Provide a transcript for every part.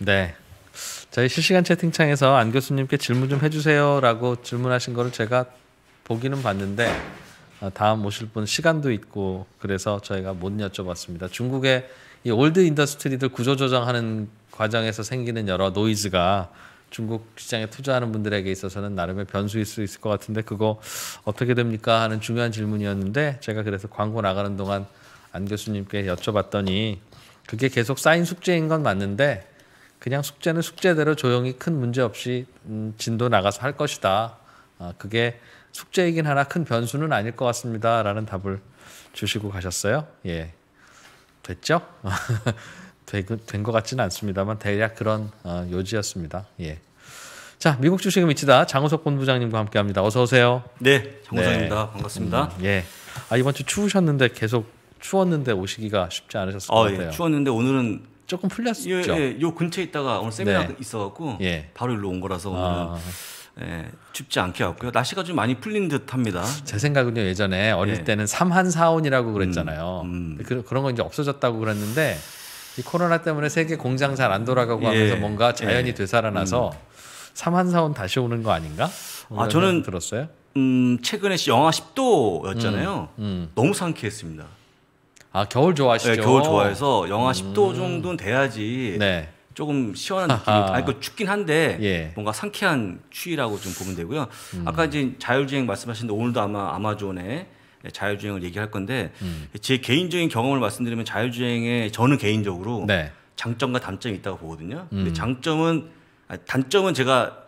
네. 저희 실시간 채팅창에서 안 교수님께 질문 좀 해주세요라고 질문하신 거를 제가 보기는 봤는데 어, 다음 오실 분 시간도 있고 그래서 저희가 못 여쭤봤습니다. 중국의 이 올드 인더스트리들 구조조정하는 과정에서 생기는 여러 노이즈가 중국 시장에 투자하는 분들에게 있어서는 나름의 변수일 수 있을 것 같은데 그거 어떻게 됩니까 하는 중요한 질문이었는데 제가 그래서 광고 나가는 동안 안 교수님께 여쭤봤더니 그게 계속 쌓인 숙제인 건 맞는데 그냥 숙제는 숙제대로 조용히 큰 문제 없이 음, 진도 나가서 할 것이다. 아, 그게 숙제이긴 하나 큰 변수는 아닐 것 같습니다. 라는 답을 주시고 가셨어요. 예. 됐죠? 된 것 같지는 않습니다만 대략 그런 어, 요지였습니다. 예. 자, 미국 주식을 미치다 장우석 본부장님과 함께합니다. 어서 오세요. 네, 네. 장우석입니다. 네. 반갑습니다. 음, 예. 아 이번 주 추우셨는데 계속 추웠는데 오시기가 쉽지 않으셨을 아, 것 예. 같아요. 예, 추웠는데 오늘은 조금 풀렸죠. 예, 예, 요 근처에 있다가 오늘 세미나 네. 있어갖고 예. 바로 일로 온 거라서 오늘 아. 예, 춥지 않게 왔고요. 날씨가 좀 많이 풀린 듯합니다. 제 생각은요 예전에 어릴 예. 때는 삼한사온이라고 그랬잖아요. 음, 음. 그, 런건 이제 없어졌다고 그랬는데 이 코로나 때문에 세계 공장 잘 안 돌아가고 예. 하면서 뭔가 예. 자연이 되살아나서 음. 삼한사온 다시 오는 거 아닌가? 아 저는 들었어요. 음 최근에 영하 10도였잖아요. 음, 음. 너무 상쾌했습니다. 아 겨울 좋아하시죠? 네, 겨울 좋아해서 영하 음. 10도 정도는 돼야지 네. 조금 시원한 느낌이 아하. 아니 그 춥긴 한데 예. 뭔가 상쾌한 추위라고 좀 보면 되고요. 음. 아까 이제 자율주행 말씀하셨는데 오늘도 아마 아마존에 자율주행을 얘기할 건데 음. 제 개인적인 경험을 말씀드리면 자율주행에 저는 개인적으로 네. 장점과 단점이 있다고 보거든요. 음. 근데 장점은 아 단점은 제가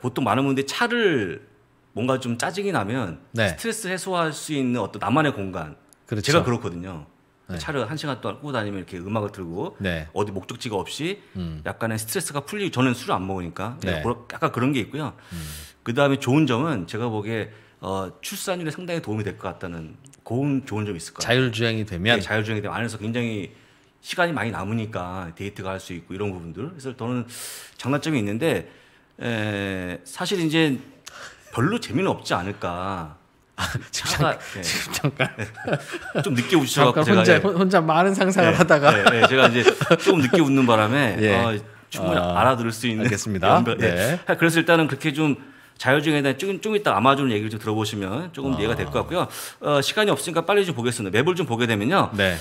보통 많은 분들이 차를 뭔가 좀 짜증이 나면 네. 스트레스 해소할 수 있는 어떤 나만의 공간 그렇죠. 제가 그렇거든요. 네. 차를 한 시간 동안 끌고 다니면 이렇게 음악을 들고 네. 어디 목적지가 없이 음. 약간의 스트레스가 풀리고 저는 술을 안 먹으니까 네. 약간 그런 게 있고요. 음. 그 다음에 좋은 점은 제가 보기에 어, 출산율에 상당히 도움이 될 것 같다는 고운 좋은 점이 있을 거예요. 자율주행이 되면 네, 자율주행이 되면 안에서 굉장히 시간이 많이 남으니까 데이트가 할 수 있고 이런 부분들 그래서 저는 장단점이 있는데 에, 사실 이제 별로 재미는 없지 않을까. 아, 예. 지금 잠깐, 네. 지금 잠깐 좀 늦게 웃으셔서 제가 혼자, 혼자 많은 상상을 네, 하다가 네, 제가 이제 조금 늦게 웃는 바람에 어, 충분히 아, 알아들을 수 있는 알겠습니다. 연변, 네. 그래서 일단은 그렇게 좀 자율주행에 대한 조금 좀 이따 아마존 얘기를 좀 들어보시면 조금 아. 이해가 될 것 같고요. 어, 시간이 없으니까 빨리 좀 보겠습니다. 맵을 좀 보게 되면요. 네.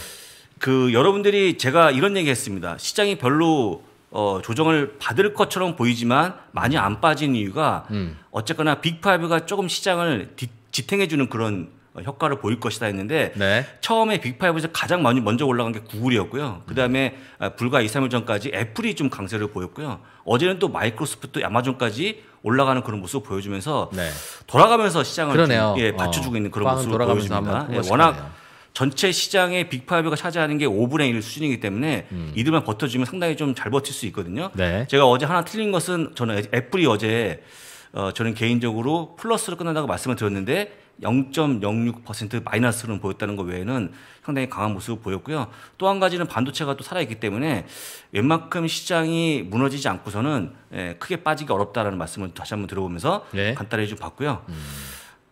그 여러분들이 제가 이런 얘기했습니다. 시장이 별로 어, 조정을 받을 것처럼 보이지만 많이 안 빠진 이유가 음. 어쨌거나 빅파이브가 조금 시장을 뒤, 지탱해주는 그런 효과를 보일 것이다 했는데 네. 처음에 빅5에서 가장 먼저 올라간 게 구글이었고요. 그다음에 음. 불과 2, 3일 전까지 애플이 좀 강세를 보였고요. 어제는 또 마이크로소프트, 아마존까지 올라가는 그런 모습을 보여주면서 네. 돌아가면서 시장을 좀, 예, 어. 받쳐주고 어, 있는 그런 모습을 보여줍니다. 예, 워낙 전체 시장의 빅5가 차지하는 게 5분의 1 수준이기 때문에 음. 이들만 버텨주면 상당히 좀 잘 버틸 수 있거든요. 네. 제가 어제 하나 틀린 것은 저는 애플이 어제 어, 저는 개인적으로 플러스로 끝난다고 말씀을 드렸는데 0.06% 마이너스로는 보였다는 것 외에는 상당히 강한 모습을 보였고요. 또 한 가지는 반도체가 또 살아있기 때문에 웬만큼 시장이 무너지지 않고서는 예, 크게 빠지기 어렵다라는 말씀을 다시 한번 들어보면서 네. 간단히 좀 봤고요. 음.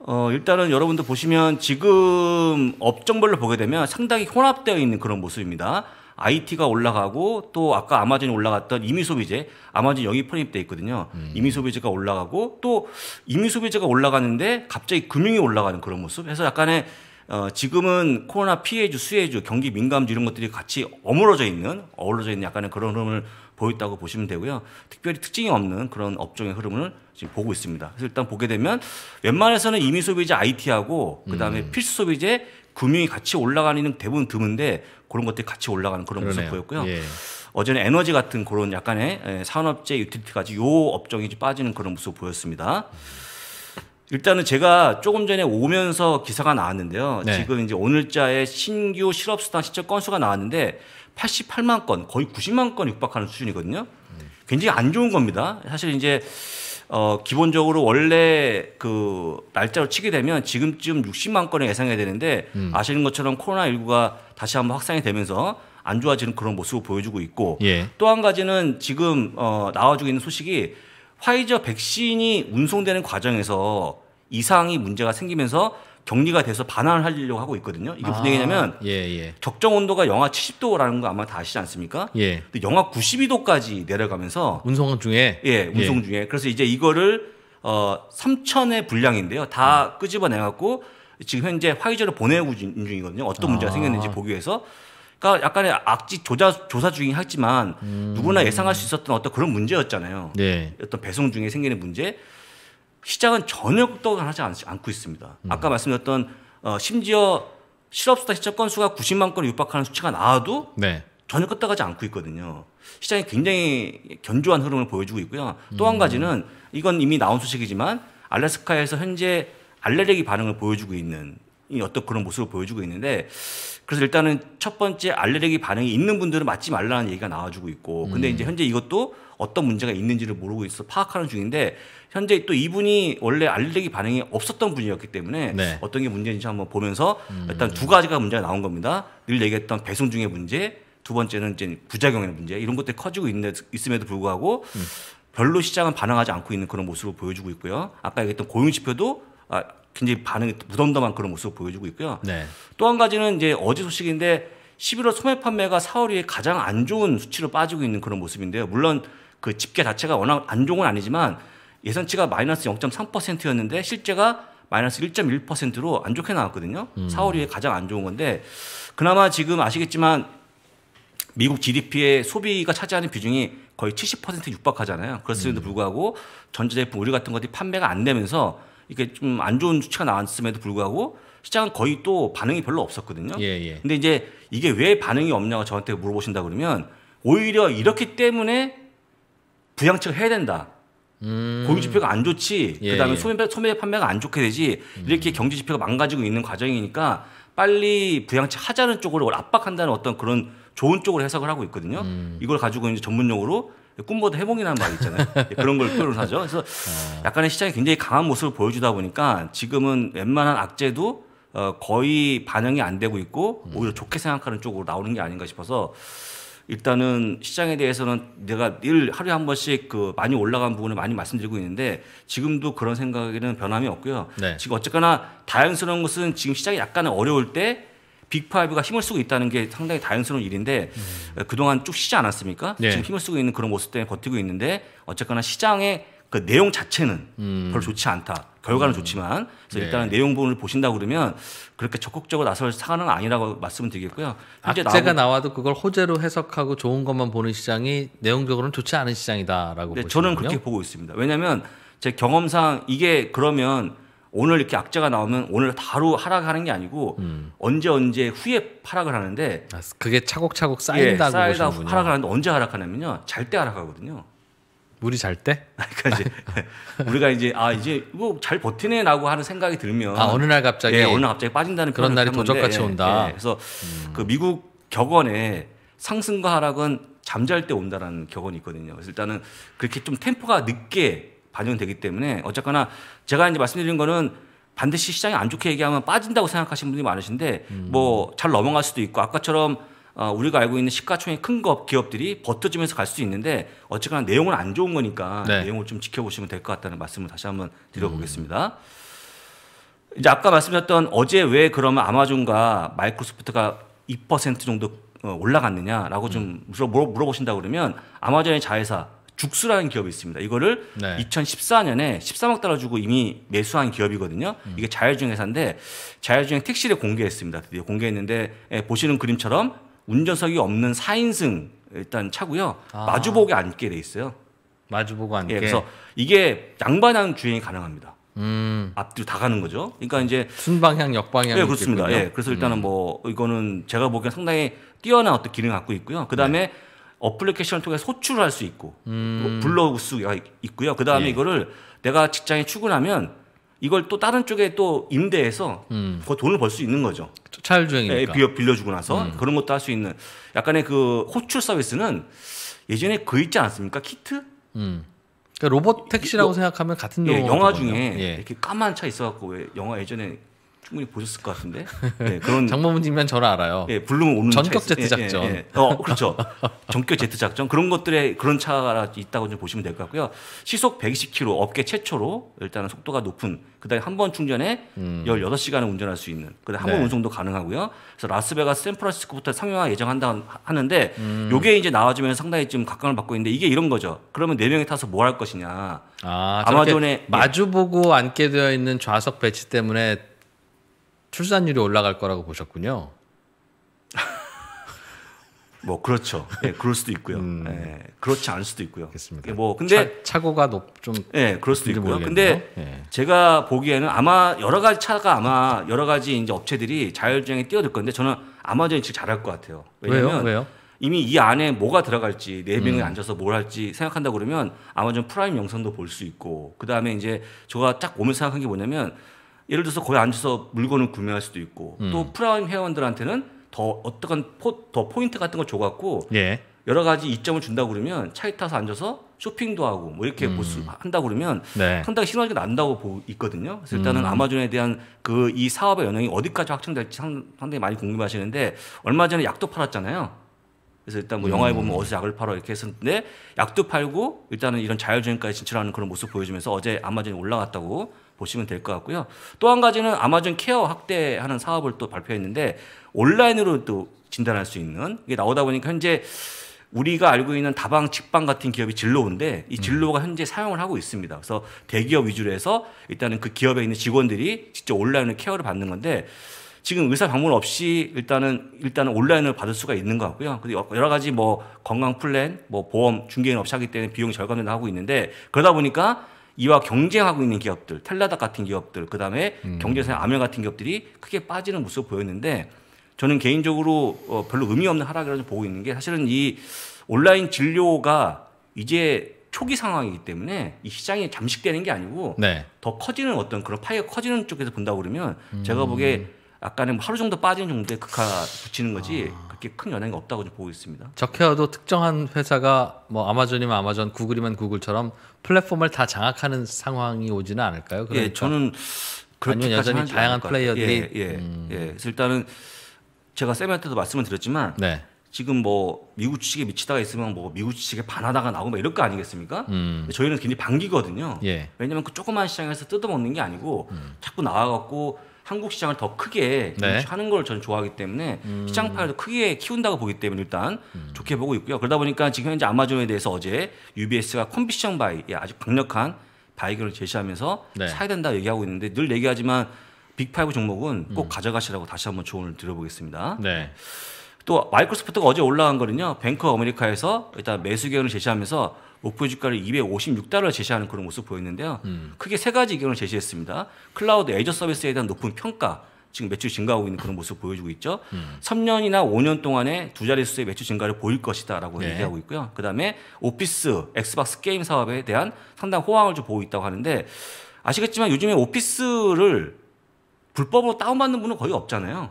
어, 일단은 여러분들 보시면 지금 업종별로 보게 되면 상당히 혼합되어 있는 그런 모습입니다. IT가 올라가고 또 아까 아마존이 올라갔던 임의소비재 아마존 영입 편입돼 있거든요. 음. 임의소비재가 올라가고 또임의소비재가 올라가는데 갑자기 금융이 올라가는 그런 모습. 그래서 약간의 어, 지금은 코로나 피해주, 수혜주, 경기 민감주 이런 것들이 같이 어우러져 있는, 어우러져 있는 약간의 그런 흐름을 보였다고 보시면 되고요. 특별히 특징이 없는 그런 업종의 흐름을 지금 보고 있습니다. 그래서 일단 보게 되면 웬만해서는 이미 소비재 IT하고 그다음에 음. 필수 소비재 금융이 같이 올라가는 대부분 드문데 그런 것들이 같이 올라가는 그런 모습 보였고요. 예. 어제는 에너지 같은 그런 약간의 예, 산업재 유틸리티까지 요 업종이 빠지는 그런 모습 보였습니다. 일단은 제가 조금 전에 오면서 기사가 나왔는데요. 네. 지금 이제 오늘자에 신규 실업수당 신청 건수가 나왔는데 88만 건, 거의 90만 건 육박하는 수준이거든요. 음. 굉장히 안 좋은 겁니다. 사실 이제 어, 기본적으로 원래 그 날짜로 치게 되면 지금쯤 60만 건을 예상해야 되는데 음. 아시는 것처럼 코로나19가 다시 한번 확산이 되면서 안 좋아지는 그런 모습을 보여주고 있고 예. 또한 가지는 지금 어, 나와주고 있는 소식이 화이자 백신이 운송되는 과정에서 이상이 문제가 생기면서 격리가 돼서 반환을 하려고 하고 있거든요. 이게 아, 무슨 얘기냐면 예, 예. 적정 온도가 영하 70도라는 거 아마 다 아시지 않습니까? 예. 근데 영하 92도까지 내려가면서 운송 중에 예, 운송 중에 그래서 이제 이거를 어 3천의 분량인데요. 다 음. 끄집어내 갖고 지금 현재 화이자로 보내고 중이거든요. 어떤 문제가 아. 생겼는지 보기 위해서 그러니까 약간의 악지 조사, 조사 중이긴 하지만 음. 누구나 예상할 수 있었던 어떤 그런 문제였잖아요. 네. 어떤 배송 중에 생기는 문제. 시장은 전혀 떠똑지 않고 있습니다. 음. 아까 말씀드렸던 어, 심지어 실업수당 시적 건수가 90만 건을 육박하는 수치가 나와도 네. 전혀 끄떡하지 않고 있거든요. 시장이 굉장히 견조한 흐름을 보여주고 있고요. 또한 음. 가지는 이건 이미 나온 소식이지만 알래스카에서 현재 알레르기 반응을 보여주고 있는 어떤 그런 모습을 보여주고 있는데 그래서 일단은 첫 번째 알레르기 반응이 있는 분들은 맞지 말라는 얘기가 나와주고 있고 근데 음. 이제 현재 이것도 어떤 문제가 있는지를 모르고 있어 파악하는 중인데 현재 또 이분이 원래 알레르기 반응이 없었던 분이었기 때문에 네. 어떤 게 문제인지 한번 보면서 음. 일단 두 가지가 문제가 나온 겁니다. 늘 얘기했던 배송 중의 문제, 두 번째는 이제 부작용의 문제 이런 것들이 커지고 있는 데 있음에도 불구하고 음. 별로 시장은 반응하지 않고 있는 그런 모습을 보여주고 있고요. 아까 얘기했던 고용 지표도 아, 굉장히 반응이 무덤덤한 그런 모습을 보여주고 있고요. 네. 또한 가지는 이제 어제 소식인데 11월 소매 판매가 4월이 후에 가장 안 좋은 수치로 빠지고 있는 그런 모습인데요. 물론 그 집계 자체가 워낙 안 좋은 건 아니지만 예상치가 마이너스 0.3%였는데 실제가 마이너스 1.1%로 안 좋게 나왔거든요. 음. 4월이 후에 가장 안 좋은 건데 그나마 지금 아시겠지만 미국 GDP의 소비가 차지하는 비중이 거의 70% 육박하잖아요. 그렇음에도 음. 불구하고 전자제품 의류 같은 것들이 판매가 안 되면서 이렇게 좀 안 좋은 수치가 나왔음에도 불구하고 시장은 거의 또 반응이 별로 없었거든요. 예, 예. 근데 이제 이게 왜 반응이 없냐고 저한테 물어보신다 그러면 오히려 이렇기 때문에 부양책을 해야 된다. 음. 고용 지표가 안 좋지. 예, 그다음에 예. 소매, 소매 판매가 안 좋게 되지. 음. 이렇게 경제 지표가 망가지고 있는 과정이니까 빨리 부양책 하자는 쪽으로 압박한다는 어떤 그런 좋은 쪽으로 해석을 하고 있거든요. 음. 이걸 가지고 이제 전문용으로 꿈보다 해몽이라는 말이 있잖아요. 예, 그런 걸 표현하죠. 을 그래서 아. 약간의 시장이 굉장히 강한 모습을 보여주다 보니까 지금은 웬만한 악재도 어, 거의 반영이 안 되고 있고 음. 오히려 좋게 생각하는 쪽으로 나오는 게 아닌가 싶어서 일단은 시장에 대해서는 내가 늘 하루에 한 번씩 그 많이 올라간 부분을 많이 말씀드리고 있는데 지금도 그런 생각에는 변함이 없고요. 네. 지금 어쨌거나 다양스러운 것은 지금 시장이 약간 어려울 때 빅파이브가 힘을 쓰고 있다는 게 상당히 다행스러운 일인데 음. 어, 그동안 쭉 쉬지 않았습니까? 네. 지금 힘을 쓰고 있는 그런 모습 때문에 버티고 있는데 어쨌거나 시장의 그 내용 자체는 음. 별로 좋지 않다. 결과는 음. 좋지만 그래서 네. 일단은 내용 부분을 보신다 고 그러면 그렇게 적극적으로 나설 사안은 아니라고 말씀드리겠고요. 을 현재 악재가 나와도 그걸 호재로 해석하고 좋은 것만 보는 시장이 내용적으로는 좋지 않은 시장이다라고 네, 저는 그렇게 보고 있습니다. 왜냐하면 제 경험상 이게 그러면 오늘 이렇게 악재가 나오면 오늘 바로 하락하는 게 아니고 음. 언제 언제 후에 하락을 하는데 아, 그게 차곡차곡 쌓인다고 예, 쌓이다 하락을 하는데 언제 하락하냐면요 잘 때 하락하거든요. 물이 잘 때? 그러니까 이제 우리가 이제 아 이제 뭐 잘 버티네라고 하는 생각이 들면 아 어느 날 갑자기 예, 어느 날 갑자기 빠진다는 그런 날이 도적같이 온다. 예, 그래서 음. 그 미국 격언에 상승과 하락은 잠잘 때 온다라는 격언이 있거든요. 그래서 일단은 그렇게 좀 템포가 늦게 반영되기 때문에 어쨌거나 제가 이제 말씀드린 거는 반드시 시장이 안 좋게 얘기하면 빠진다고 생각하시는 분이 들 많으신데 음. 뭐잘 넘어갈 수도 있고 아까처럼 어, 우리가 알고 있는 시가총액 큰 거, 기업들이 버텨지면서 갈 수도 있는데 어쨌거나 내용은 안 좋은 거니까 네. 내용을 좀 지켜보시면 될 것 같다는 말씀을 다시 한번 음. 드려보겠습니다. 음. 이제 아까 말씀드렸던 어제 왜 그러면 아마존과 마이크로소프트가 2% 정도 어, 올라갔느냐라고 좀 음. 물어, 물어보신다 그러면 아마존의 자회사 죽수라는 기업이 있습니다. 이거를 네. 2014년에 13억 달러 주고 이미 매수한 기업이거든요. 음. 이게 자율주행 회사인데 자율주행 택시를 공개했습니다. 드디어 공개했는데 예, 보시는 그림처럼 운전석이 없는 4인승 일단 차고요. 아. 마주보게 앉게 돼 있어요. 마주보고 예, 앉게. 예, 그래서 이게 양반향 주행이 가능합니다. 음. 앞뒤로 다 가는 거죠. 그러니까 이제 순방향, 역방향. 예, 그렇습니다. 예, 그래서 일단은 음. 뭐 이거는 제가 보기엔 상당히 뛰어난 어떤 기능 갖고 있고요. 그 다음에 네. 어플리케이션을 통해 소출할수 있고 음. 블로그수가 뭐 있고요. 그다음에 예. 이거를 내가 직장에 출근하면 이걸 또 다른 쪽에 또 임대해서 음. 그 돈을 벌 수 있는 거죠. 차주행이니까 빌려, 예, 빌려주고 나서 음. 그런 것도 할 수 있는 약간의 그 호출 서비스는 예전에 그 있지 않습니까? 키트? 음. 그러니까 로봇 택시라고 이, 생각하면 같은 예, 영화 중에 예. 이렇게 까만 차 있어갖고 왜 영화 예전에 충분히 보셨을 것 같은데 네, 그런 장모님만 저를 알아요. 예, 블룸 오는 전격 차 제트 작전. 예, 예, 예. 어, 그렇죠. 전격 제트 작전 그런 것들의 그런 차가 있다고 좀 보시면 될 것 같고요. 시속 120km 업계 최초로 일단은 속도가 높은 그다음에 한 번 충전에 음. 18시간을 운전할 수 있는 그다음에 한번 네. 운송도 가능하고요. 그래서 라스베가스 샌프란시스코부터 상용화 예정한다 하는데 음. 요게 이제 나와주면 상당히 지금 각광을 받고 있는데 이게 이런 거죠. 그러면 네 명이 타서 뭘할 뭐 것이냐. 아, 마존에 마주보고 앉게 되어 있는 좌석 배치 때문에 출산율이 올라갈 거라고 보셨군요. 뭐 그렇죠. 예, 그럴 수도 있고요. 음. 네, 그렇지 않을 수도 있고요. 그렇습니다. 뭐 근데 차, 고가 높좀 예, 그럴 수도 있고요. 근데 예. 제가 보기에는 아마 여러 가지 차가 아마 여러 가지 이제 업체들이 자율주행에 뛰어들 건데 저는 아마존이 제일 잘할 것 같아요. 왜냐면 왜요? 왜요? 이미 이 안에 뭐가 들어갈지 네 명이 음. 앉아서 뭘 할지 생각한다 그러면 아마존 프라임 영상도 볼 수 있고 그 다음에 이제 제가 딱 오면서 생각한 게 뭐냐면 예를 들어서 거기 앉아서 물건을 구매할 수도 있고 음. 또 프라임 회원들한테는 더 어떠한 포, 더 포인트 같은 걸 줘갖고 예. 여러 가지 이점을 준다 고 그러면 차에 타서 앉아서 쇼핑도 하고 뭐 이렇게 뭐 음. 볼수 한다 고 그러면 네. 상당히 시너지가 난다고 보고 있거든요. 그래서 일단은 음. 아마존에 대한 그 이 사업의 영향이 어디까지 확장될지 상당히 많이 궁금하시는데 얼마 전에 약도 팔았잖아요. 그래서 일단 뭐 음. 영화에 보면 음. 어디서 약을 팔아 이렇게 했었는데 약도 팔고 일단은 이런 자율주행까지 진출하는 그런 모습 보여주면서 어제 아마존이 올라갔다고 보시면 될 것 같고요. 또 한 가지는 아마존 케어 확대하는 사업을 또 발표했는데 온라인으로 또 진단할 수 있는 이게 나오다 보니까 현재 우리가 알고 있는 다방 직방 같은 기업이 진로인데 이 진로가 현재 사용을 하고 있습니다. 그래서 대기업 위주로 해서 일단은 그 기업에 있는 직원들이 직접 온라인으로 케어를 받는 건데 지금 의사 방문 없이 일단은 일단은 온라인을 받을 수가 있는 것 같고요. 그리고 여러 가지 뭐 건강 플랜, 뭐 보험 중개인 없이 하기 때문에 비용 절감도 하고 있는데 그러다 보니까 이와 경쟁하고 있는 기업들, 텔라다 같은 기업들, 그 다음에 음. 경제사의 아멜 같은 기업들이 크게 빠지는 모습 을 보였는데 저는 개인적으로 어, 별로 의미 없는 하락이라고 보고 있는 게 사실은 이 온라인 진료가 이제 초기 상황이기 때문에 이 시장이 잠식되는 게 아니고 네. 더 커지는 어떤 그런 파이가 커지는 쪽에서 본다고 그러면 음. 제가 보기에 약간의 하루 정도 빠진 정도의 극하 붙이는 거지 아. 그렇게 큰 영향이 없다고 좀 보고 있습니다. 적혀도 특정한 회사가 뭐 아마존이면 아마존, 구글이면 구글처럼 플랫폼을 다 장악하는 상황이 오지는 않을까요? 예, 그러니까. 예, 저는 그렇게 여전히 다양한 플레이어들이 예, 예, 음. 예. 그래서 일단은 제가 쌤한테도 말씀을 드렸지만 네. 지금 뭐 미국 주식에 미치다가 있으면 뭐 미국 주식에 반하다가 나오고 막 이럴 거 아니겠습니까? 음. 저희는 굉장히 반기거든요. 예. 왜냐하면 그 조그만 시장에서 뜯어먹는 게 아니고 음. 자꾸 나와갖고 한국 시장을 더 크게 네. 하는 걸 저는 좋아하기 때문에 음. 시장 파일을 크게 키운다고 보기 때문에 일단 음. 좋게 보고 있고요. 그러다 보니까 지금 현재 아마존에 대해서 어제 UBS가 컴비션 바이 예, 아주 강력한 바이견을 제시하면서 네. 사야 된다 얘기하고 있는데 늘 얘기하지만 빅파이브 종목은 꼭 음. 가져가시라고 다시 한번 조언을 드려보겠습니다. 네. 또 마이크로소프트가 어제 올라간 거는요. 뱅크 아메리카에서 일단 매수 의견을 제시하면서 목표 주가를 256달러 제시하는 그런 모습 보였는데요. 음. 크게 세 가지 의견을 제시했습니다. 클라우드 에이저 서비스에 대한 높은 평가, 지금 매출 증가하고 있는 그런 모습 보여주고 있죠. 음. 3년이나 5년 동안에 두 자릿수의 매출 증가를 보일 것이다라고 네. 얘기하고 있고요. 그다음에 오피스, 엑스박스 게임 사업에 대한 상당 호황을 좀 보고 있다고 하는데 아시겠지만 요즘에 오피스를 불법으로 다운받는 분은 거의 없잖아요.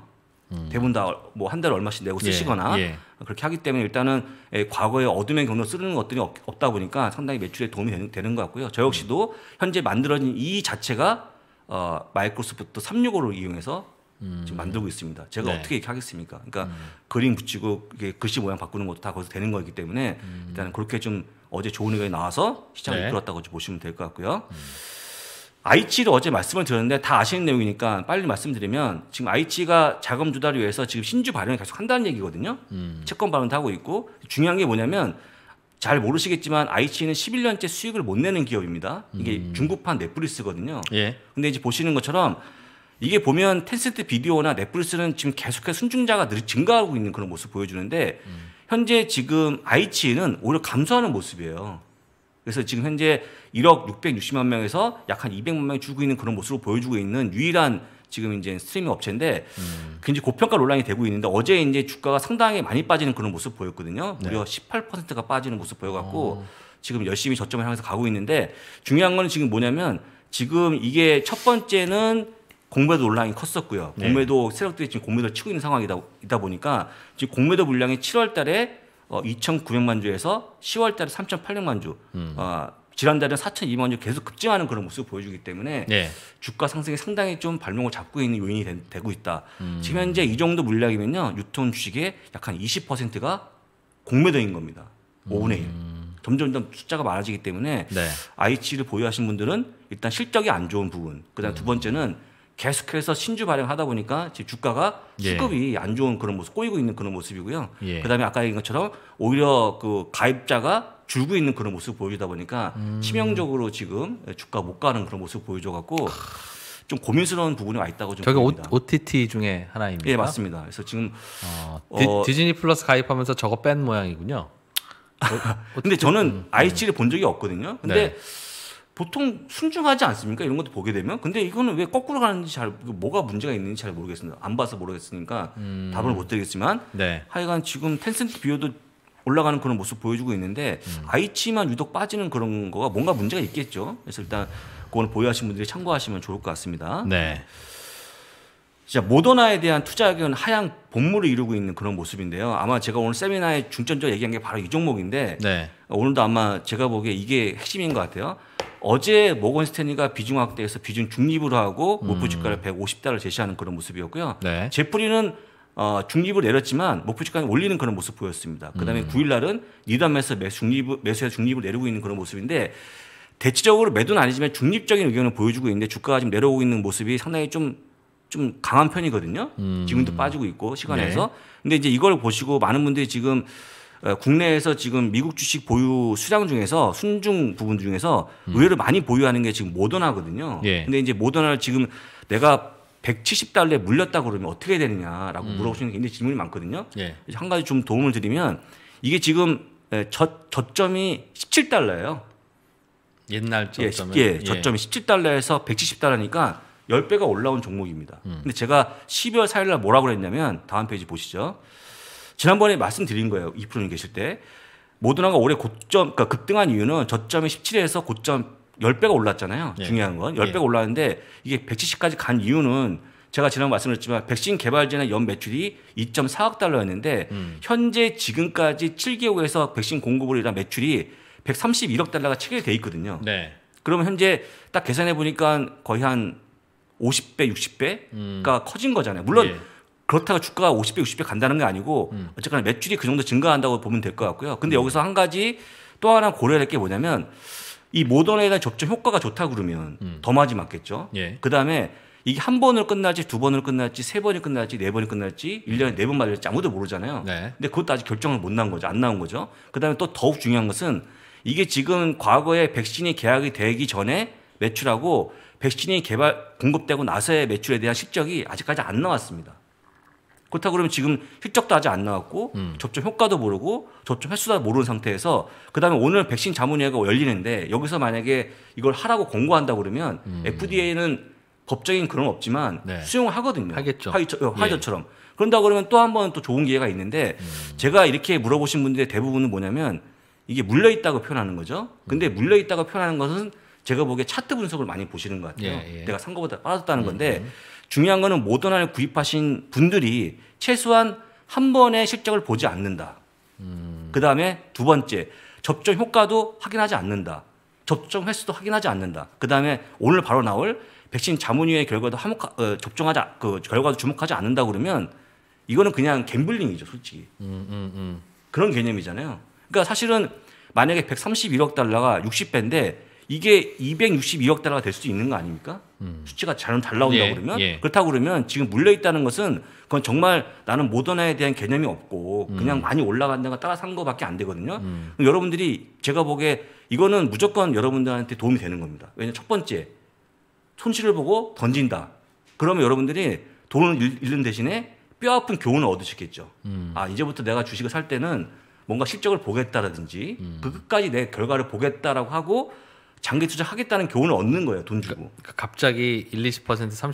음. 대부분 다뭐 한 달에 얼마씩 내고 예. 쓰시거나 예. 그렇게 하기 때문에 일단은 예, 과거에 어둠의 경로 쓰는 것들이 없, 다 보니까 상당히 매출에 도움이 되는, 되는 것 같고요. 저 역시도 음. 현재 만들어진 이 자체가 어, 마이크로소프트 365를 이용해서 음. 지금 만들고 있습니다. 제가 네. 어떻게 이렇게 하겠습니까? 그러니까 음. 그림 붙이고 글씨 모양 바꾸는 것도 다 거기서 되는 거기 때문에 음. 일단은 그렇게 좀 어제 좋은 의견이 나와서 시장을 네. 이끌었다고 보시면 될 것 같고요. 음. 아이치도 어제 말씀을 드렸는데 다 아시는 내용이니까 빨리 말씀드리면 지금 아이치가 자금 조달을 위해서 지금 신주 발행을 계속 한다는 얘기거든요. 음. 채권 발행도 하고 있고 중요한 게 뭐냐면 잘 모르시겠지만 아이치는 11년째 수익을 못 내는 기업입니다. 이게 음. 중국판 넷플릭스거든요. 예. 근데 이제 보시는 것처럼 이게 보면 텐스트 비디오나 넷플릭스는 지금 계속해서 순증자가 늘 증가하고 있는 그런 모습 보여주는데 음. 현재 지금 아이치는 오히려 감소하는 모습이에요. 그래서 지금 현재 1억 660만 명에서 약 한 200만 명이 줄고 있는 그런 모습을 보여주고 있는 유일한 지금 이제 스트리밍 업체인데 음. 굉장히 그 고평가 논란이 되고 있는데 어제 이제 주가가 상당히 많이 빠지는 그런 모습 보였거든요. 네. 무려 18%가 빠지는 모습 보여갖고 어. 지금 열심히 저점을 향해서 가고 있는데 중요한 건 지금 뭐냐면 지금 이게 첫 번째는 공매도 논란이 컸었고요. 네. 공매도 네. 세력들이 지금 공매도를 치고 있는 상황이다 이다 보니까 지금 공매도 물량이 7월 달에 어, 2,900만 주에서 10월 달에 3,800만 주 음. 어, 지난달에 4,200원이 계속 급증하는 그런 모습을 보여주기 때문에 네. 주가 상승이 상당히 좀 발목을 잡고 있는 요인이 되, 고 있다. 음. 지금 현재 이 정도 물량이면요 유통 주식의 약 한 20%가 공매도인 겁니다. 5분의 1. 음. 점점점 숫자가 많아지기 때문에 네. IH를 보유하신 분들은 일단 실적이 안 좋은 부분, 그다음 음. 두 번째는 계속해서 신주 발행하다 보니까 지금 주가가 수급이 예. 안 좋은 그런 모습 꼬이고 있는 그런 모습이고요. 예. 그다음에 아까 얘기한 것처럼 오히려 그 가입자가 줄고 있는 그런 모습 보이다 보니까 음. 치명적으로 지금 주가 못 가는 그런 모습 보여줘 갖고 좀 고민스러운 부분이 와 있다고 좀 저게 보입니다. OTT 중에 하나입니다. 예, 맞습니다. 그래서 지금 어, 어 디, 어, 디즈니 플러스 가입하면서 저거 뺀 모양이군요. 어, 근데 저는 음, 네. 아이치를 본 적이 없거든요. 근데 네. 보통 순중하지 않습니까? 이런 것도 보게 되면. 근데 이거는 왜 거꾸로 가는지 잘 뭐가 문제가 있는지 잘 모르겠습니다. 안 봐서 모르겠으니까 음... 답을 못 드리겠지만 네. 하여간 지금 텐센트 비율도 올라가는 그런 모습 보여주고 있는데 음. 아이치만 유독 빠지는 그런 거가 뭔가 문제가 있겠죠. 그래서 일단 그거는 보유하신 분들이 참고하시면 좋을 것 같습니다. 네. 진짜 모더나에 대한 투자액은 하향 본물을 이루고 있는 그런 모습인데요. 아마 제가 오늘 세미나에 중점적으로 얘기한 게 바로 이 종목인데 네. 오늘도 아마 제가 보기에 이게 핵심인 것 같아요. 어제 모건 스탠리가 비중 확대해서 비중 중립으로 하고 음. 목표 주가를 150달러 제시하는 그런 모습이었고요. 네. 제프리는 어, 중립을 내렸지만 목표 주가는 올리는 그런 모습 보였습니다. 그다음에 음. 9일 날은 리담에서 매수 중립 매수에 중립을 내리고 있는 그런 모습인데 대체적으로 매도는 아니지만 중립적인 의견을 보여주고 있는데 주가가 지금 내려오고 있는 모습이 상당히 좀좀 강한 편이거든요. 음. 지금도 빠지고 있고 시간에서. 네. 근데 이제 이걸 보시고 많은 분들이 지금 어, 국내에서 지금 미국 주식 보유 수량 중에서 순중 부분 중에서 음. 의외로 많이 보유하는 게 지금 모더나거든요. 예. 근데 이제 모더나를 지금 내가 170달러에 물렸다 그러면 어떻게 되느냐라고 음. 물어보시는 게 굉장히 질문이 많거든요. 예. 한 가지 좀 도움을 드리면 이게 지금 저, 저점이 17달러예요. 옛날 저점이 예, 예, 예, 저점이 17달러에서 170달러니까 10배가 올라온 종목입니다. 음. 근데 제가 12월 4일 날 뭐라고 그랬냐면 다음 페이지 보시죠. 지난번에 말씀드린 거예요. 이프로님 계실 때. 모더나가 올해 고점 그러니까 급등한 이유는 저점이 17에서 고점 10배가 올랐잖아요. 예. 중요한 건 10배가 예. 올랐는데 이게 170까지 간 이유는 제가 지난 말씀드렸지만 백신 개발제나연 매출이 2.4억 달러였는데 음. 현재 지금까지 7개국에서 백신 공급으로 일한 매출이 131억 달러가 체결돼 있거든요. 네. 그러면 현재 딱 계산해 보니까 거의 한 50배, 60배가 음. 커진 거잖아요. 물론 예. 그렇다고 주가가 50배, 60배 간다는 게 아니고 음. 어쨌거나 매출이 그 정도 증가한다고 보면 될 것 같고요. 근데 음. 여기서 한 가지 또 하나 고려해야 될게 뭐냐면 이모더나에 대한 접종 효과가 좋다 그러면 음. 더 맞이 맞겠죠. 예. 그다음에 이게 한 번으로 끝날지 두 번으로 끝날지 세 번이 끝날지 네 번이 끝날지 일년에 네번 맞을지 아무도 모르잖아요. 네. 근데 그것도 아직 결정을 못 난 거죠. 안 나온 거죠. 그다음에 또 더욱 중요한 것은 이게 지금 과거에 백신이 계약이 되기 전에 매출하고 백신이 개발 공급되고 나서의 매출에 대한 실적이 아직까지 안 나왔습니다. 그렇다 그러면 지금 실적도 아직 안 나왔고 음. 접종 효과도 모르고 접종 횟수도 모르는 상태에서 그다음에 오늘 백신 자문회가 열리는데 여기서 만약에 이걸 하라고 권고한다 그러면 음. FDA는 법적인 그런 없지만 네. 수용하거든요. 하겠죠. 화이처, 화이처처럼. 어, 예. 그런다 그러면 또 한번 또 좋은 기회가 있는데 음. 제가 이렇게 물어보신 분들의 대부분은 뭐냐면 이게 물려 있다고 표현하는 거죠. 근데 음. 물려 있다고 표현하는 것은 제가 보기에 차트 분석을 많이 보시는 것 같아요. 예, 예. 내가 산 것보다 빠졌다는 건데 음, 음. 중요한 거는 모더나를 구입하신 분들이 최소한 한 번의 실적을 보지 않는다. 음. 그 다음에 두 번째 접종 효과도 확인하지 않는다. 접종 횟수도 확인하지 않는다. 그 다음에 오늘 바로 나올 백신 자문위의 결과도 하목 어, 접종하자 그 결과도 주목하지 않는다 그러면 이거는 그냥 갬블링이죠, 솔직히. 음, 음, 음. 그런 개념이잖아요. 그러니까 사실은 만약에 131억 달러가 60배인데 이게 262억 달러가 될 수도 있는 거 아닙니까? 음. 수치가 잘못 잘 나온다 예, 그러면 예. 그렇다고 그러면 지금 물려 있다는 것은 그건 정말 나는 모더나에 대한 개념이 없고 음. 그냥 많이 올라간다가 따라 산 거밖에 안 되거든요. 음. 여러분들이 제가 보기에 이거는 무조건 여러분들한테 도움이 되는 겁니다. 왜냐 첫 번째 손실을 보고 던진다. 그러면 여러분들이 돈을 잃는 대신에 뼈 아픈 교훈을 얻으시겠죠. 음. 아 이제부터 내가 주식을 살 때는 뭔가 실적을 보겠다라든지 음. 그 끝까지 내 결과를 보겠다라고 하고 장기 투자하겠다는 교훈을 얻는 거예요. 돈 그러니까 주고. 그러니까 갑자기 1, 20%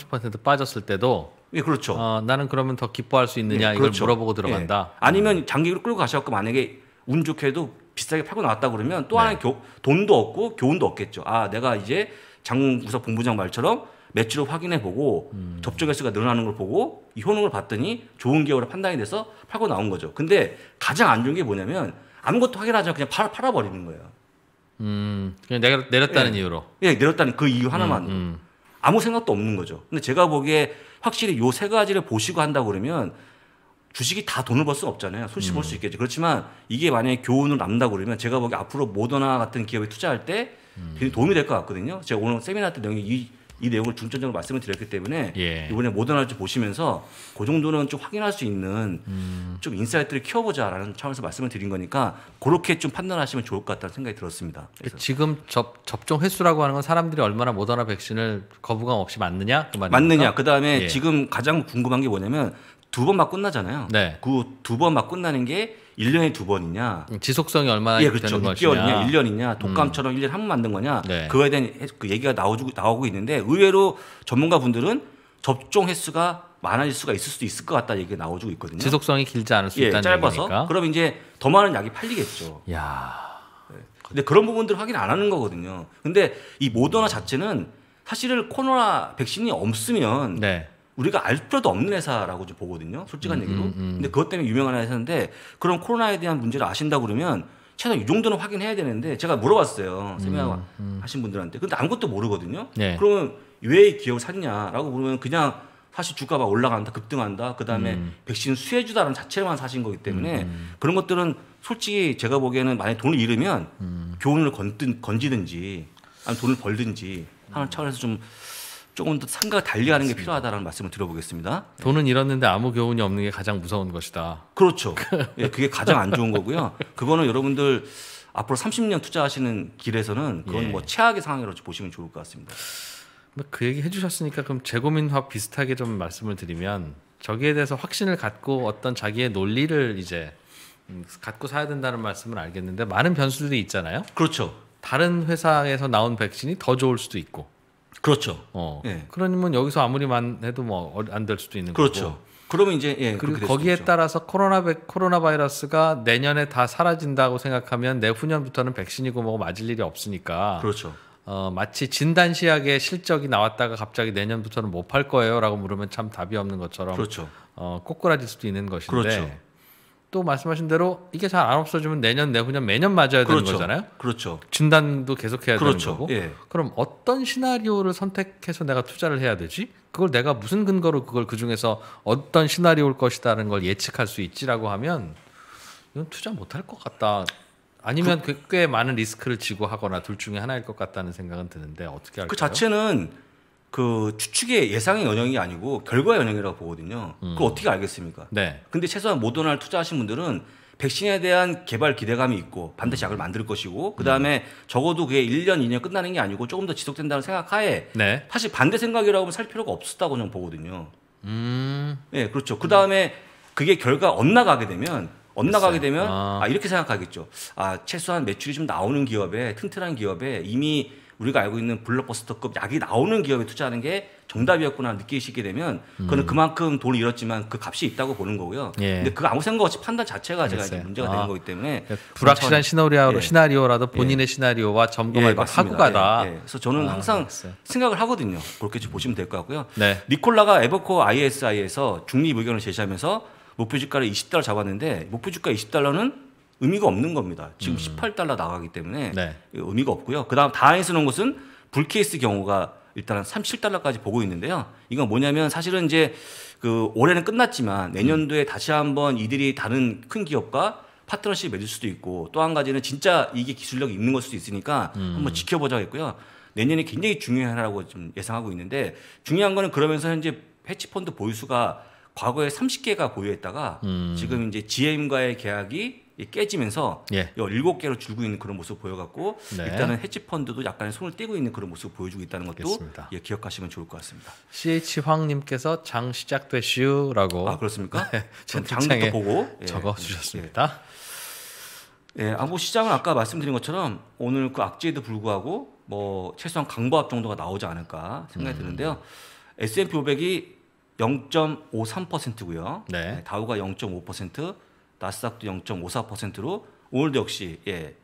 30% 빠졌을 때도 예, 그렇죠. 어, 나는 그러면 더 기뻐할 수 있느냐 예, 그렇죠. 이걸 물어보고 예. 들어간다. 예. 아니면 장기로 끌고 가셔갖고 만약에 운 좋게도 비싸게 팔고 나왔다 그러면 또 하나의 네. 교, 돈도 없고 교훈도 없겠죠 아, 내가 이제 장구석 본부장 말처럼 매출을 확인해보고 음. 접촉 횟수가 늘어나는 걸 보고 이 효능을 봤더니 좋은 기업으로 판단이 돼서 팔고 나온 거죠. 근데 가장 안 좋은 게 뭐냐면 아무것도 확인하지 않고 그냥 팔아버리는 거예요. 음, 그냥 내가 내렸다는 예, 이유로. 예, 내렸다는 그 이유 하나만. 음, 음. 아무 생각도 없는 거죠. 근데 제가 보기에 확실히 요 세 가지를 보시고 한다 고 그러면 주식이 다 돈을 벌 수는 없잖아요. 손실 음. 볼수 있겠죠. 그렇지만 이게 만약에 교훈을 남다 그러면 제가 보기에 앞으로 모더나 같은 기업에 투자할 때 굉장히 음. 도움이 될 것 같거든요. 제가 오늘 세미나 때 내용이 이이 내용을 중점적으로 말씀을 드렸기 때문에 예. 이번에 모더나주 보시면서 그 정도는 좀 확인할 수 있는 음. 좀 인사이트를 키워보자라는 차원에서 말씀을 드린 거니까 그렇게 좀 판단하시면 좋을 것 같다는 생각이 들었습니다. 그래서. 지금 접, 접종 횟수라고 하는 건 사람들이 얼마나 모더나 백신을 거부감 없이 맞느냐 그 맞느냐 그 다음에 예. 지금 가장 궁금한 게 뭐냐면 두 번 막 끝나잖아요. 네. 그두 번 막 끝나는 게 일년에두 번이냐. 음, 지속성이 얼마나 예, 그렇죠. 되는 6개월이냐, 일년이냐 음. 독감처럼 일년에한 번 만든 거냐. 네. 그거에 대한 그 얘기가 나오고, 나오고 있는데 의외로 전문가분들은 접종 횟수가 많아질 수가 있을 수도 있을 것 같다 얘기가 나오고 있거든요. 지속성이 길지 않을 수 예, 있다는 짧아서. 얘기니까. 그럼 이제 더 많은 약이 팔리겠죠. 야. 예. 근데 그런 부분들 확인 안 하는 거거든요. 근데 이 모더나 자체는 사실은 코로나 백신이 없으면 네. 우리가 알 필요도 없는 회사라고 좀 보거든요. 솔직한 음, 얘기로. 음, 음. 근데 그것 때문에 유명한 회사인데 그런 코로나에 대한 문제를 아신다 고 그러면 최소한 이 정도는 확인해야 되는데 제가 물어봤어요. 세미나 하신 분들한테. 근데 아무것도 모르거든요. 네. 그러면 왜 이 기업을 샀냐라고 물으면 그냥 사실 주가가 올라간다, 급등한다, 그 다음에 음. 백신 수혜주다라는 자체만 사신 거기 때문에 음. 그런 것들은 솔직히 제가 보기에는 만약 돈을 잃으면 음. 교훈을 건든, 건지든지 아니면 돈을 벌든지 하는 차원에서 좀 조금 더 상가가 달리하는 게 필요하다라는 말씀을 드려보겠습니다. 네. 돈은 잃었는데 아무 교훈이 없는 게 가장 무서운 것이다. 그렇죠. 예, 그게 가장 안 좋은 거고요. 그거는 여러분들 앞으로 30년 투자하시는 길에서는 그건 예. 뭐 최악의 상황이라고 보시면 좋을 것 같습니다. 뭐 그 얘기 해주셨으니까 그럼 제 고민과 비슷하게 좀 말씀을 드리면 저기에 대해서 확신을 갖고 어떤 자기의 논리를 이제 음, 갖고 사야 된다는 말씀을 알겠는데 많은 변수들이 있잖아요. 그렇죠. 다른 회사에서 나온 백신이 더 좋을 수도 있고 그렇죠. 어. 예. 그러면 니 여기서 아무리 만해도 뭐 안될 어, 수도 있는 그렇죠. 거고. 그렇죠. 그러면 이제 예, 그리고 거기에 따라서 코로나 코로나 바이러스가 내년에 다 사라진다고 생각하면 내후년부터는 백신이고 뭐고 맞을 일이 없으니까. 그렇죠. 어, 마치 진단 시약의 실적이 나왔다가 갑자기 내년부터는 못 팔 거예요라고 물으면 참 답이 없는 것처럼 그렇죠. 어, 꼬꾸라질 수도 있는 것인데. 그렇죠. 또 말씀하신 대로 이게 잘 안 없어지면 내년 내후년 매년 맞아야 그렇죠. 되는 거잖아요. 그렇죠. 진단도 계속해야 그렇죠. 되는 거고. 예. 그럼 어떤 시나리오를 선택해서 내가 투자를 해야 되지? 그걸 내가 무슨 근거로 그걸 그 중에서 어떤 시나리오일 것이다라는 걸 예측할 수 있지라고 하면 이건 투자 못할 것 같다. 아니면 그, 꽤 많은 리스크를 지고 하거나 둘 중에 하나일 것 같다는 생각은 드는데 어떻게 할까요? 그 자체는 그 추측의 예상의 영역이 아니고 결과의 영역이라고 보거든요. 음. 그걸 어떻게 알겠습니까? 네. 근데 최소한 모더나를 투자하신 분들은 백신에 대한 개발 기대감이 있고 반드시 약을 만들 것이고 그다음에 음. 적어도 그게 1년, 2년 끝나는 게 아니고 조금 더 지속된다는 생각하에 네. 사실 반대 생각이라고 하면 살 필요가 없었다고 저는 보거든요. 음. 네, 그렇죠. 그다음에 그게 결과 엇나가게 되면 엇나가게 되면 아. 아 이렇게 생각하겠죠. 아, 최소한 매출이 좀 나오는 기업에 튼튼한 기업에 이미 우리가 알고 있는 블록버스터급 약이 나오는 기업에 투자하는 게 정답이었구나 느끼시게 되면 그는 음. 그만큼 돈을 잃었지만 그 값이 있다고 보는 거고요. 예. 근데 그 아무 생각 없이 판단 자체가 제가 이제 문제가 아. 되는 거기 때문에 그 불확실한 시나리오 예. 시나리오라도 예. 본인의 예. 시나리오와 점검을 예, 하고 가다. 예. 예. 그래서 저는 아, 항상 알겠어요. 생각을 하거든요. 그렇게 좀 보시면 될 것 같고요. 네. 니콜라가 에버코 ISI에서 중립 의견을 제시하면서 목표 주가를 20달러 잡았는데 목표 주가 20달러는 의미가 없는 겁니다. 지금 음. 18달러 나가기 때문에 네. 의미가 없고요. 그다음 다행스러운 것은 불케이스 경우가 일단은 37달러까지 보고 있는데요. 이건 뭐냐면 사실은 이제 그 올해는 끝났지만 내년도에 음. 다시 한번 이들이 다른 큰 기업과 파트너십 맺을 수도 있고 또 한 가지는 진짜 이게 기술력이 있는 걸 수도 있으니까 음. 한번 지켜보자겠고요. 내년이 굉장히 중요하라고 좀 예상하고 있는데 중요한 거는 그러면서 현재 해치펀드 보유수가 과거에 30개가 보유했다가 음. 지금 이제 GM과의 계약이 깨지면서 예. 요일 개로 줄고 있는 그런 모습 보여갖고 네. 일단은 헤지펀드도 약간의 손을 떼고 있는 그런 모습 보여주고 있다는 것도 예, 기억하시면 좋을 것 같습니다. CH 황님께서 장 시작되시우라고 아 그렇습니까? 네, 장부터 보고 예, 적어 주셨습니다. 예, 예 아무 뭐 시장은 아까 말씀드린 것처럼 오늘 그 악재에도 불구하고 뭐 최소한 강보합 정도가 나오지 않을까 생각이 음. 드는데요. S&P 500이 0.53%고요. 네. 예, 다우가 0.5%, 나스닥도 0.54%로 오늘도 역시 예,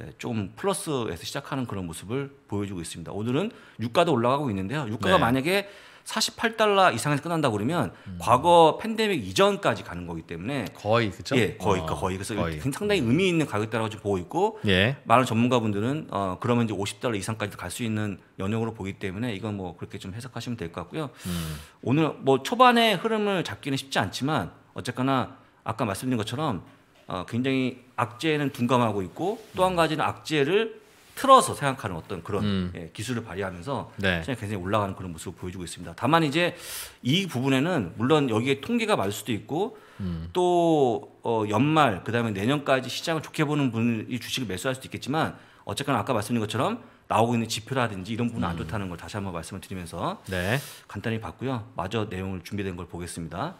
예, 조금 플러스에서 시작하는 그런 모습을 보여주고 있습니다. 오늘은 유가도 올라가고 있는데요. 유가가 네. 만약에 48달러 이상에서 끝난다 그러면 음. 과거 팬데믹 이전까지 가는 거기 때문에 거의 그죠? 예, 거의 어, 거의 그래서 거의. 상당히 의미 있는 가격대라고 보고 있고 예. 많은 전문가분들은 어 그러면 이제 50달러 이상까지 갈 수 있는 연역으로 보기 때문에 이건 뭐 그렇게 좀 해석하시면 될 것 같고요. 음. 오늘 뭐 초반의 흐름을 잡기는 쉽지 않지만 어쨌거나 아까 말씀드린 것처럼 어, 굉장히 악재에는 둔감하고 있고 또 한 가지는 악재를 틀어서 생각하는 어떤 그런 음. 예, 기술을 발휘하면서 네. 굉장히 올라가는 그런 모습을 보여주고 있습니다. 다만 이제 이 부분에는 물론 여기에 통계가 맞을 수도 있고 음. 또 어, 연말 그다음에 내년까지 시장을 좋게 보는 분이 주식을 매수할 수도 있겠지만 어쨌거나 아까 말씀드린 것처럼 나오고 있는 지표라든지 이런 부분은 안 음. 좋다는 걸 다시 한번 말씀을 드리면서 네. 간단히 봤고요. 마저 내용을 준비된 걸 보겠습니다.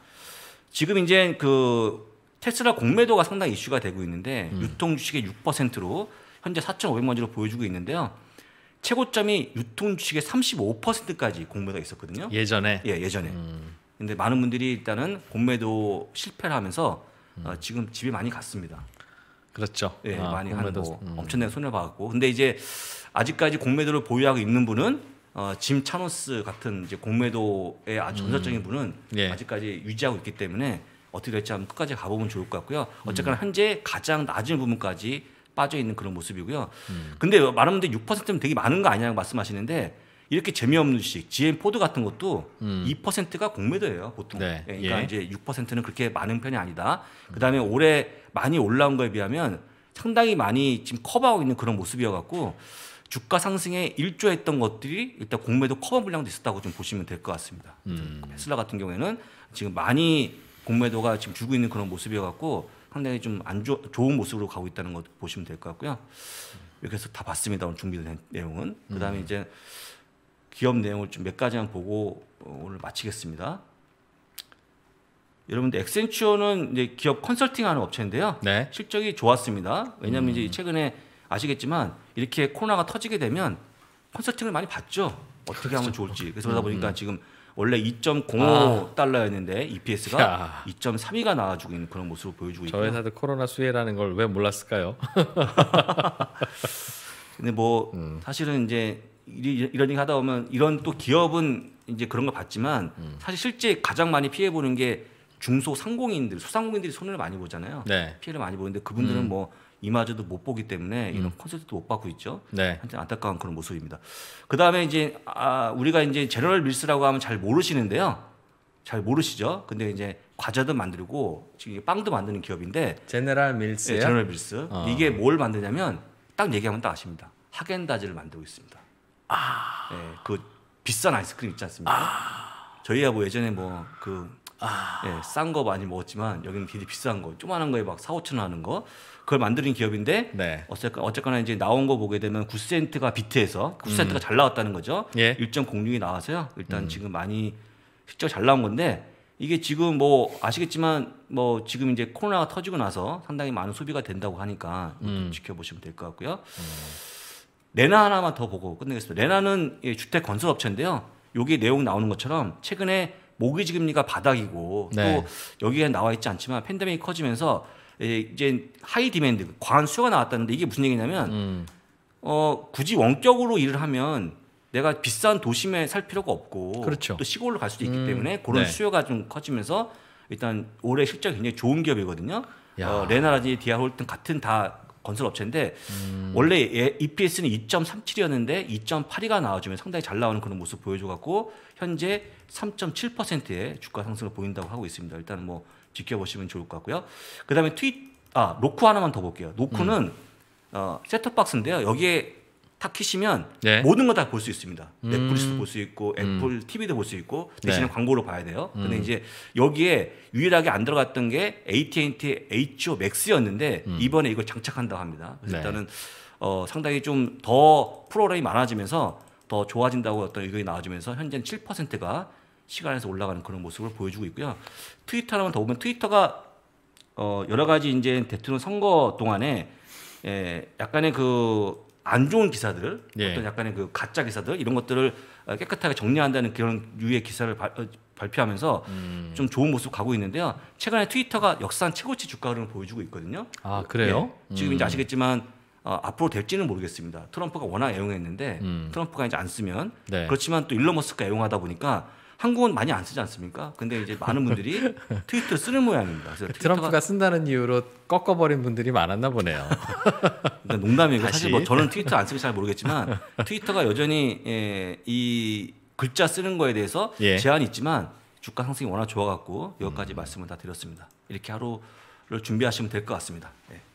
지금 이제 그 테슬라 공매도가 상당히 이슈가 되고 있는데 음. 유통 주식의 6%로 현재 4,500만 주로 보여주고 있는데요. 최고점이 유통 주식의 35%까지 공매도가 있었거든요. 예전에. 예, 예전에. 음. 근데 많은 분들이 일단은 공매도 실패를 하면서 음. 어, 지금 집에 많이 갔습니다. 그렇죠. 예, 아, 많이 공매도, 한뭐 음. 엄청나게 손해 봤고. 근데 이제 아직까지 공매도를 보유하고 있는 분은 어, 짐 차노스 같은 이제 공매도의 아주 음. 전설적인 분은 예. 아직까지 유지하고 있기 때문에 어떻게 될지 한번 끝까지 가보면 좋을 것 같고요. 음. 어쨌거나 현재 가장 낮은 부분까지 빠져 있는 그런 모습이고요. 음. 근데 많은 분들이 6%면 되게 많은 거 아니냐고 말씀하시는데 이렇게 재미없는 주식, GM 포드 같은 것도 음. 2%가 공매도예요, 보통. 네. 예, 그러니까 예. 이제 6%는 그렇게 많은 편이 아니다. 그다음에 올해 많이 올라온 거에 비하면 상당히 많이 지금 커버하고 있는 그런 모습이어 갖고 주가 상승에 일조했던 것들이 일단 공매도 커버 물량도 있었다고 좀 보시면 될 것 같습니다. 음. 테슬라 같은 경우에는 지금 많이 공매도가 지금 주고 있는 그런 모습이어 갖고 상당히 좀 안 좋은 모습으로 가고 있다는 것 보시면 될 것 같고요. 이렇게 해서다 봤습니다. 오늘 준비된 내용은. 그다음에 음. 이제 기업 내용을 좀 몇 가지만 보고 오늘 마치겠습니다. 여러분들 엑센츄어는 이제 기업 컨설팅하는 업체인데요. 네. 실적이 좋았습니다. 왜냐하면 음. 이제 최근에 아시겠지만 이렇게 코로나가 터지게 되면 컨설팅을 많이 받죠. 어떻게 그렇죠. 하면 좋을지. 그래서 그러다 보니까 음. 지금 원래 2.05 아. 달러였는데 EPS가 야. 2.32가 나와주고 있는 그런 모습을 보여주고 있고요. 저 회사도 코로나 수혜라는 걸 왜 몰랐을까요? 근데 뭐 음. 사실은 이제 이런 얘기 하다 보면 이런 또 기업은 이제 그런 걸 봤지만 음. 사실 실제 가장 많이 피해 보는 게 중소 상공인들, 소상공인들이 손해를 많이 보잖아요. 네. 피해를 많이 보는데 그분들은 음. 뭐 이마저도 못 보기 때문에 이런 음. 콘서트도 못 받고 있죠. 네. 한참 안타까운 그런 모습입니다. 그 다음에 이제 아, 우리가 이제 제너럴 밀스라고 하면 잘 모르시는데요. 잘 모르시죠. 근데 이제 과자도 만들고 지금 빵도 만드는 기업인데 제너럴 네, 밀스요. 네, 제너럴 밀스. 어. 이게 뭘 만드냐면 딱 얘기하면 딱 아십니다. 하겐다즈를 만들고 있습니다. 아. 네, 그 비싼 아이스크림 있지 않습니까? 아. 저희하고 뭐 예전에 뭐그 아. 예, 싼거 많이 먹었지만 여기는 되게 비싼 거, 조만한 거에 막 4, 5천 원 하는 거. 그걸 만드는 기업인데 네. 어쨌거나, 어쨌거나 이제 나온 거 보게 되면 9센트가 비트에서 9센트가 음. 잘 나왔다는 거죠. 예. 1.06이 나와서요. 일단 음. 지금 많이 실적 잘 나온 건데 이게 지금 뭐 아시겠지만 뭐 지금 이제 코로나가 터지고 나서 상당히 많은 소비가 된다고 하니까 음. 지켜보시면 될 것 같고요. 음. 레나 하나만 더 보고 끝내겠습니다. 레나는 주택 건설 업체인데요. 여기 내용 나오는 것처럼 최근에 모기지 금리가 바닥이고 네. 또 여기에 나와 있지 않지만 팬데믹이 커지면서 예, 이제 하이 디맨드 과한 수요가 나왔다는데 이게 무슨 얘기냐면 음. 어 굳이 원격으로 일을 하면 내가 비싼 도심에 살 필요가 없고 그렇죠. 또 시골로 갈 수도 있기 음. 때문에 그런 네. 수요가 좀 커지면서 일단 올해 실적이 굉장히 좋은 기업이거든요. 야. 어, 레나라지 디아홀튼 같은 다 건설 업체인데 음. 원래 예, EPS는 2.37이었는데 2 8이가 나와주면 상당히 잘 나오는 그런 모습 보여줘갖고 현재 3.7%의 주가 상승을 보인다고 하고 있습니다. 일단 뭐 지켜보시면 좋을 것 같고요. 그다음에 트윗 아 로크 하나만 더 볼게요. 로크는 음. 어, 셋톱 박스인데요. 여기에 탁 키시면 네. 모든 거 다 볼 수 있습니다. 음. 넷플릭스도 볼 수 있고 애플 음. TV도 볼 수 있고 네. 대신에 네. 광고로 봐야 돼요. 근데 음. 이제 여기에 유일하게 안 들어갔던 게 AT&T HO Max였는데 이번에 이걸 장착한다고 합니다. 그래서 네. 일단은 어, 상당히 좀 더 프로그램이 많아지면서 더 좋아진다고 어떤 의견이 나와주면서 현재는 7%가 시간에서 올라가는 그런 모습을 보여주고 있고요. 트위터 하나만 더 보면 트위터가 어 여러 가지 이제 대통령 선거 동안에 예, 약간의 그 안 좋은 기사들, 예. 어떤 약간의 그 가짜 기사들 이런 것들을 어, 깨끗하게 정리한다는 그런 유의 기사를 발, 어, 발표하면서 음. 좀 좋은 모습 가고 있는데요. 최근에 트위터가 역사한 최고치 주가 흐름을 보여주고 있거든요. 아 그래요? 예, 지금 이제 음. 아시겠지만 어, 앞으로 될지는 모르겠습니다. 트럼프가 워낙 애용했는데 음. 트럼프가 이제 안 쓰면 네. 그렇지만 또 일론 머스크가 애용하다 보니까 한국은 많이 안 쓰지 않습니까? 근데 이제 많은 분들이 트위터 쓰는 모양입니다. 그래서 트럼프가 쓴다는 이유로 꺾어버린 분들이 많았나 보네요. 그러니까 농담이고 사실 뭐 저는 트위터 안 쓰기 잘 모르겠지만 트위터가 여전히 예, 이 글자 쓰는 거에 대해서 예. 제한이 있지만 주가 상승이 워낙 좋아갖고 여기까지 음. 말씀을 다 드렸습니다. 이렇게 하루를 준비하시면 될 것 같습니다. 예.